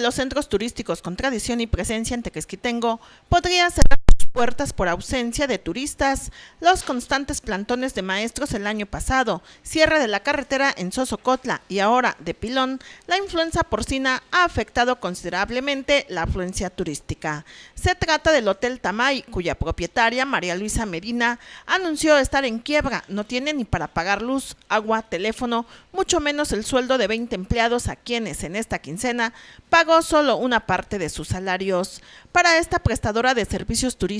los centros turísticos con tradición y presencia en Tequesquitengo podría ser puertas por ausencia de turistas, los constantes plantones de maestros el año pasado, cierre de la carretera en Sosocotla y ahora de Pilón, la influenza porcina ha afectado considerablemente la afluencia turística. Se trata del Hotel Tamay, cuya propietaria, María Luisa Medina, anunció estar en quiebra, no tiene ni para pagar luz, agua, teléfono, mucho menos el sueldo de 20 empleados a quienes en esta quincena pagó solo una parte de sus salarios. Para esta prestadora de servicios turísticos,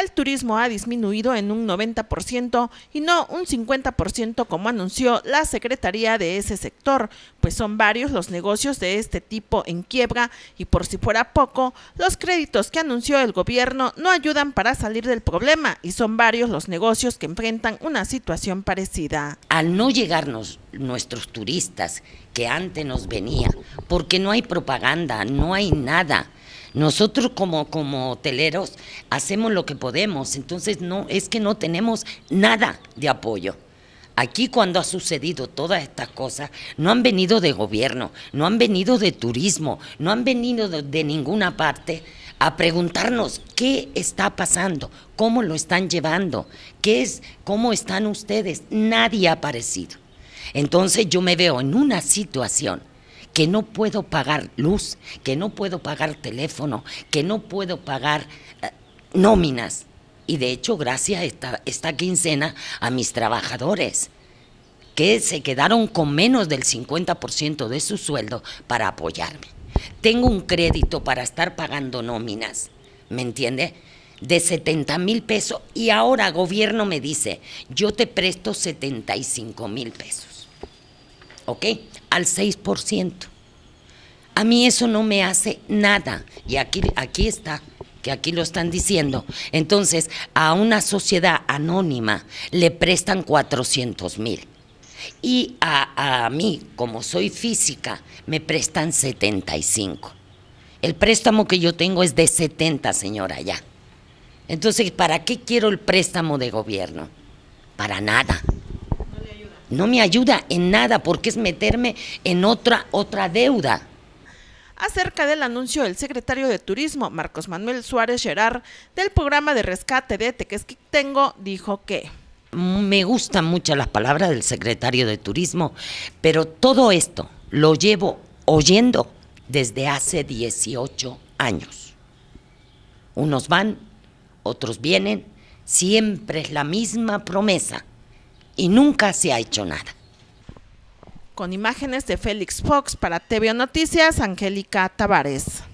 el turismo ha disminuido en un 90% y no un 50% como anunció la Secretaría de ese sector, pues son varios los negocios de este tipo en quiebra y por si fuera poco, los créditos que anunció el gobierno no ayudan para salir del problema y son varios los negocios que enfrentan una situación parecida. Al no llegarnos nuestros turistas que antes nos venía, porque no hay propaganda, no hay nada, nosotros como, como hoteleros hacemos lo que podemos, entonces no, es que no tenemos nada de apoyo. Aquí cuando ha sucedido todas estas cosas, no han venido de gobierno, no han venido de turismo, no han venido de, ninguna parte a preguntarnos qué está pasando, cómo lo están llevando, qué es, cómo están ustedes. Nadie ha aparecido. Entonces yo me veo en una situación que no puedo pagar luz, que no puedo pagar teléfono, que no puedo pagar eh, nóminas. Y de hecho, gracias esta, esta quincena a mis trabajadores, que se quedaron con menos del 50% de su sueldo para apoyarme. Tengo un crédito para estar pagando nóminas, ¿me entiende? de 70 mil pesos y ahora gobierno me dice, yo te presto 75 mil pesos. ¿ok? Al 6%. A mí eso no me hace nada. Y aquí, aquí está, que aquí lo están diciendo. Entonces, a una sociedad anónima le prestan 400 mil. Y a, a, mí, como soy física, me prestan 75. El préstamo que yo tengo es de 70, señora, ya. Entonces, ¿para qué quiero el préstamo de gobierno? Para nada no me ayuda en nada porque es meterme en otra, otra deuda. Acerca del anuncio del secretario de Turismo, Marcos Manuel Suárez Gerard, del programa de rescate de tengo, dijo que... Me gustan mucho las palabras del secretario de Turismo, pero todo esto lo llevo oyendo desde hace 18 años. Unos van, otros vienen, siempre es la misma promesa y nunca se ha hecho nada. Con imágenes de Félix Fox para TV Noticias, Angélica Tavares.